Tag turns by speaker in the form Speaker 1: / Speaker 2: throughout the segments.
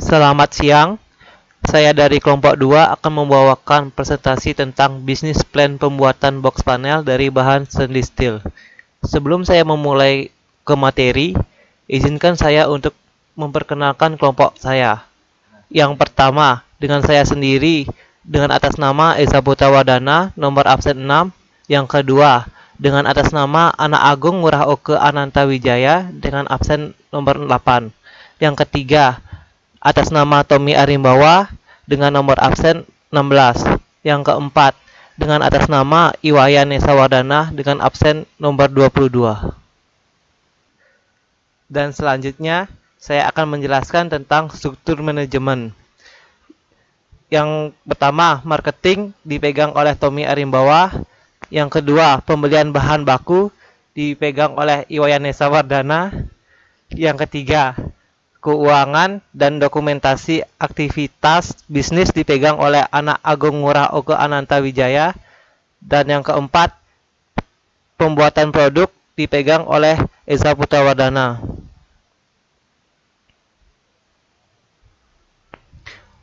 Speaker 1: Selamat siang. Saya dari kelompok 2 akan membawakan presentasi tentang bisnis plan pembuatan box panel dari bahan stainless steel. Sebelum saya memulai ke materi, izinkan saya untuk memperkenalkan kelompok saya. Yang pertama, dengan saya sendiri dengan atas nama Esa Butawadana, nomor absen 6. Yang kedua, dengan atas nama Anak Agung Ngurah Oke Ananta Wijaya dengan absen nomor 8. Yang ketiga, atas nama Tommy Arimbawa dengan nomor absen 16. Yang keempat, dengan atas nama Iwayan Nesawardana dengan absen nomor 22. Dan selanjutnya, saya akan menjelaskan tentang struktur manajemen. Yang pertama, marketing dipegang oleh Tommy Arimbawa. Yang kedua, pembelian bahan baku dipegang oleh Iwayan Nesawardana. Yang ketiga, keuangan dan dokumentasi aktivitas bisnis dipegang oleh anak Agung Ngurah Oke Ananta Wijaya dan yang keempat pembuatan produk dipegang oleh Eza Putrawardana.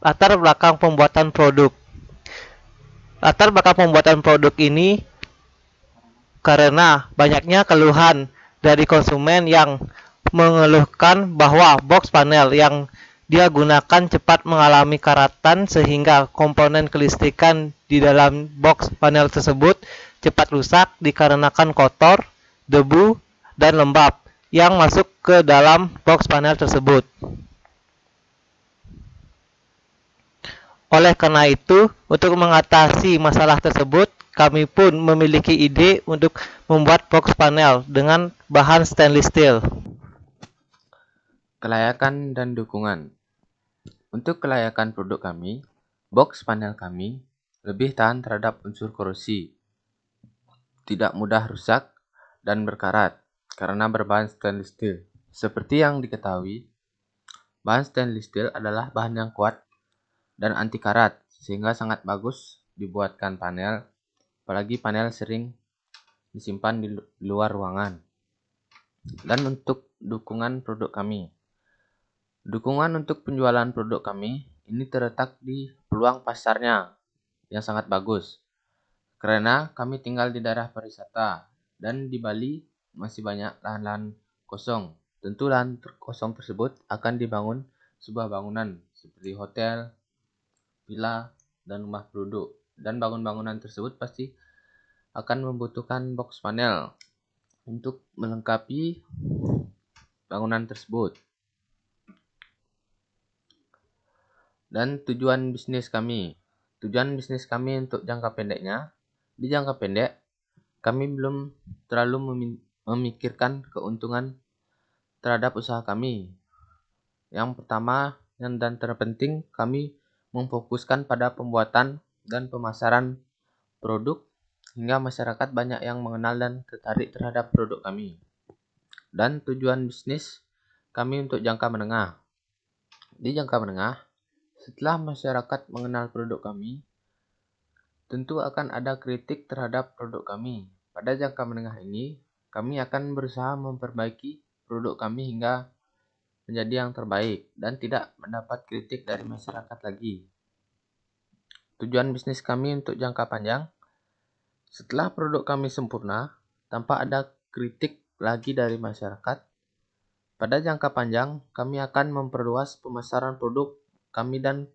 Speaker 1: Latar belakang pembuatan produk. Latar belakang pembuatan produk ini karena banyaknya keluhan dari konsumen yang mengeluhkan bahwa box panel yang dia gunakan cepat mengalami karatan sehingga komponen kelistrikan di dalam box panel tersebut cepat rusak dikarenakan kotor, debu, dan lembab yang masuk ke dalam box panel tersebut. Oleh karena itu, untuk mengatasi masalah tersebut, kami pun memiliki ide untuk membuat box panel dengan bahan stainless steel.
Speaker 2: Kelayakan dan dukungan. Untuk kelayakan produk kami, box panel kami lebih tahan terhadap unsur korosi, tidak mudah rusak, dan berkarat karena berbahan stainless steel. Seperti yang diketahui, bahan stainless steel adalah bahan yang kuat dan anti karat, sehingga sangat bagus dibuatkan panel, apalagi panel sering disimpan di luar ruangan. Dan untuk dukungan produk kami, Dukungan untuk penjualan produk kami ini terletak di peluang pasarnya yang sangat bagus. Karena kami tinggal di daerah pariwisata dan di Bali masih banyak lahan-lahan kosong. Tentu lahan kosong tersebut akan dibangun sebuah bangunan seperti hotel, villa, dan rumah penduduk. Dan bangun-bangunan tersebut pasti akan membutuhkan box panel untuk melengkapi bangunan tersebut. dan tujuan bisnis kami. Tujuan bisnis kami untuk jangka pendeknya, di jangka pendek, kami belum terlalu memikirkan keuntungan terhadap usaha kami. Yang pertama dan terpenting, kami memfokuskan pada pembuatan dan pemasaran produk hingga masyarakat banyak yang mengenal dan tertarik terhadap produk kami. Dan tujuan bisnis kami untuk jangka menengah. Di jangka menengah, setelah masyarakat mengenal produk kami, tentu akan ada kritik terhadap produk kami. Pada jangka menengah ini, kami akan berusaha memperbaiki produk kami hingga menjadi yang terbaik dan tidak mendapat kritik dari masyarakat lagi. Tujuan bisnis kami untuk jangka panjang, setelah produk kami sempurna, tanpa ada kritik lagi dari masyarakat, pada jangka panjang, kami akan memperluas pemasaran produk kami dan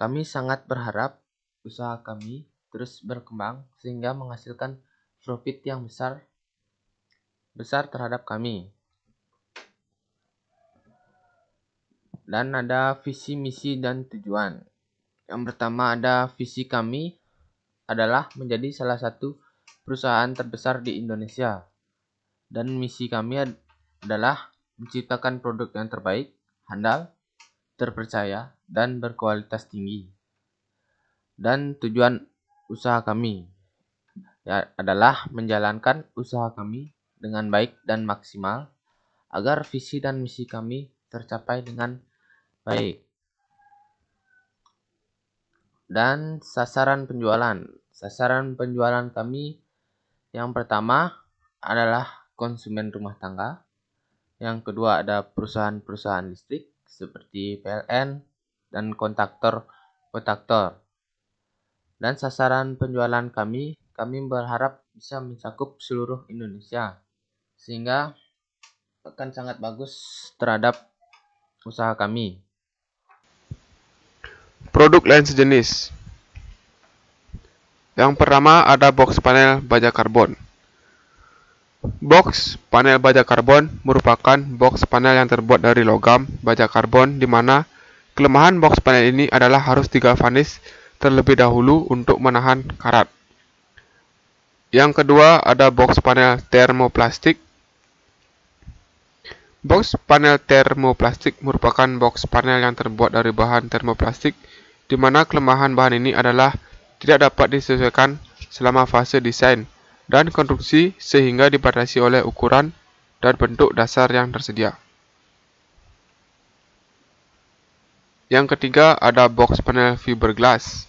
Speaker 2: kami sangat berharap usaha kami terus berkembang sehingga menghasilkan profit yang besar besar terhadap kami. Dan ada visi, misi, dan tujuan. Yang pertama ada visi kami adalah menjadi salah satu perusahaan terbesar di Indonesia. Dan misi kami adalah menciptakan produk yang terbaik, handal, terpercaya, dan berkualitas tinggi. Dan tujuan usaha kami ya, adalah menjalankan usaha kami dengan baik dan maksimal agar visi dan misi kami tercapai dengan baik. Dan sasaran penjualan. Sasaran penjualan kami yang pertama adalah konsumen rumah tangga. Yang kedua ada perusahaan-perusahaan listrik seperti PLN dan kontaktor, kontaktor. Dan sasaran penjualan kami, kami berharap bisa mencakup seluruh Indonesia. Sehingga akan sangat bagus terhadap usaha kami.
Speaker 3: Produk lain sejenis. Yang pertama ada box panel baja karbon. Box panel baja karbon merupakan box panel yang terbuat dari logam baja karbon di mana kelemahan box panel ini adalah harus digalvanis terlebih dahulu untuk menahan karat. Yang kedua ada box panel termoplastik. Box panel termoplastik merupakan box panel yang terbuat dari bahan termoplastik di mana kelemahan bahan ini adalah tidak dapat disesuaikan selama fase desain dan konstruksi sehingga dibatasi oleh ukuran dan bentuk dasar yang tersedia. Yang ketiga ada box panel fiberglass.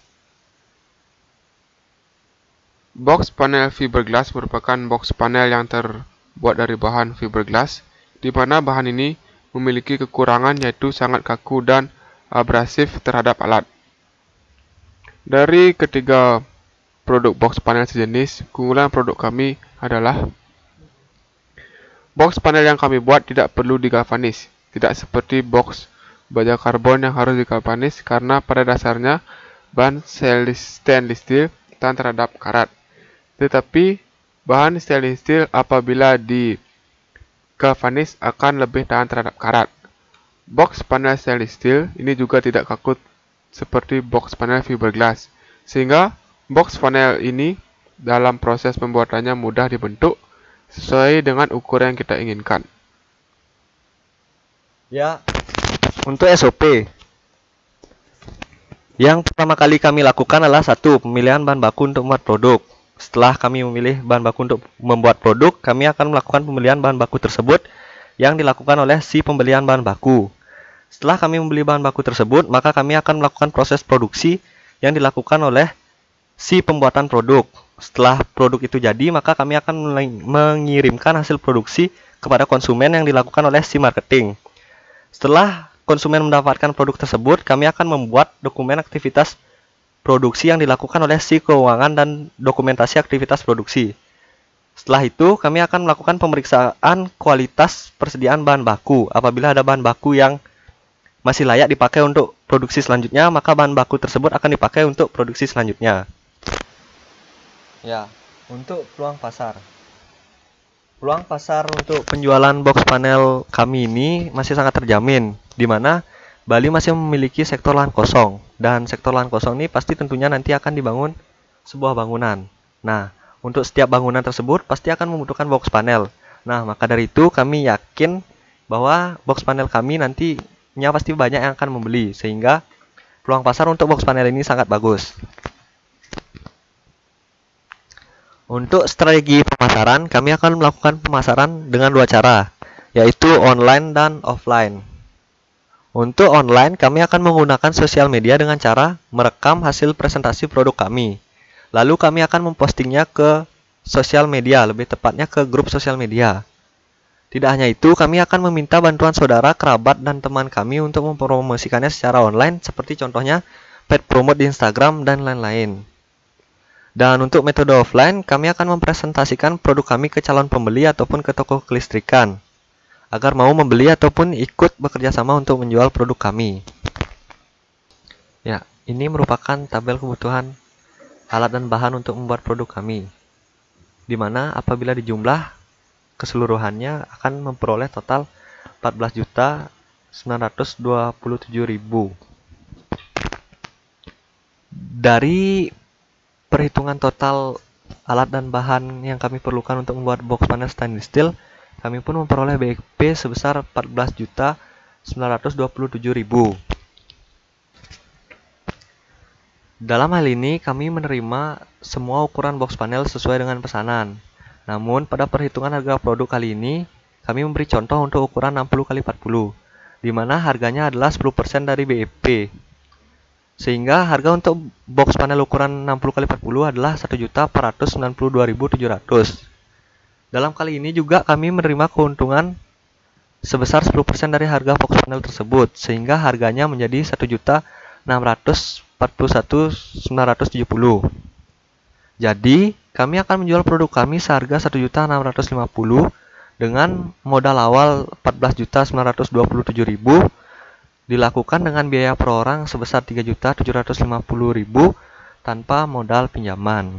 Speaker 3: Box panel fiberglass merupakan box panel yang terbuat dari bahan fiberglass, di mana bahan ini memiliki kekurangan yaitu sangat kaku dan abrasif terhadap alat. Dari ketiga produk box panel sejenis, keunggulan produk kami adalah Box panel yang kami buat tidak perlu digalvanis, tidak seperti box baja karbon yang harus digalvanis karena pada dasarnya bahan stainless steel tahan terhadap karat. Tetapi bahan stainless steel apabila di akan lebih tahan terhadap karat. Box panel stainless steel ini juga tidak kaku seperti box panel fiberglass, sehingga Box funnel ini dalam proses pembuatannya mudah dibentuk sesuai dengan ukuran yang kita inginkan. Ya, untuk
Speaker 4: SOP. Yang pertama kali kami lakukan adalah satu pemilihan bahan baku untuk membuat produk. Setelah kami memilih bahan baku untuk membuat produk, kami akan melakukan pembelian bahan baku tersebut yang dilakukan oleh si pembelian bahan baku. Setelah kami membeli bahan baku tersebut, maka kami akan melakukan proses produksi yang dilakukan oleh si pembuatan produk. Setelah produk itu jadi, maka kami akan mengirimkan hasil produksi kepada konsumen yang dilakukan oleh si marketing. Setelah konsumen mendapatkan produk tersebut, kami akan membuat dokumen aktivitas produksi yang dilakukan oleh si keuangan dan dokumentasi aktivitas produksi. Setelah itu, kami akan melakukan pemeriksaan kualitas persediaan bahan baku. Apabila ada bahan baku yang masih layak dipakai untuk produksi selanjutnya, maka bahan baku tersebut akan dipakai untuk produksi selanjutnya. Ya, untuk peluang pasar. Peluang pasar untuk penjualan box panel kami ini masih sangat terjamin, di mana Bali masih memiliki sektor lahan kosong, dan sektor lahan kosong ini pasti tentunya nanti akan dibangun sebuah bangunan. Nah, untuk setiap bangunan tersebut pasti akan membutuhkan box panel. Nah, maka dari itu kami yakin bahwa box panel kami nantinya pasti banyak yang akan membeli, sehingga peluang pasar untuk box panel ini sangat bagus. Untuk strategi pemasaran, kami akan melakukan pemasaran dengan dua cara, yaitu online dan offline. Untuk online, kami akan menggunakan sosial media dengan cara merekam hasil presentasi produk kami. Lalu kami akan mempostingnya ke sosial media, lebih tepatnya ke grup sosial media. Tidak hanya itu, kami akan meminta bantuan saudara, kerabat, dan teman kami untuk mempromosikannya secara online, seperti contohnya pet promote di Instagram dan lain-lain. Dan untuk metode offline, kami akan mempresentasikan produk kami ke calon pembeli ataupun ke toko kelistrikan agar mau membeli ataupun ikut bekerja sama untuk menjual produk kami. Ya, ini merupakan tabel kebutuhan alat dan bahan untuk membuat produk kami. Dimana apabila dijumlah keseluruhannya akan memperoleh total 14.927.000 Dari perhitungan total alat dan bahan yang kami perlukan untuk membuat box panel stainless steel, kami pun memperoleh BEP sebesar 14.927.000. Dalam hal ini, kami menerima semua ukuran box panel sesuai dengan pesanan. Namun, pada perhitungan harga produk kali ini, kami memberi contoh untuk ukuran 60 x 40, di mana harganya adalah 10% dari BEP. Sehingga harga untuk box panel ukuran 60x40 adalah 1.492.700. Dalam kali ini juga kami menerima keuntungan sebesar 10% dari harga box panel tersebut, sehingga harganya menjadi 1.641.970. Jadi, kami akan menjual produk kami seharga 1.650 dengan modal awal 14.927.000 dilakukan dengan biaya per orang sebesar 3.750.000 tanpa modal pinjaman.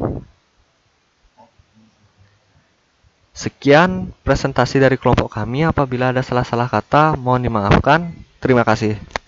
Speaker 4: Sekian presentasi dari kelompok kami. Apabila ada salah-salah kata, mohon dimaafkan. Terima kasih.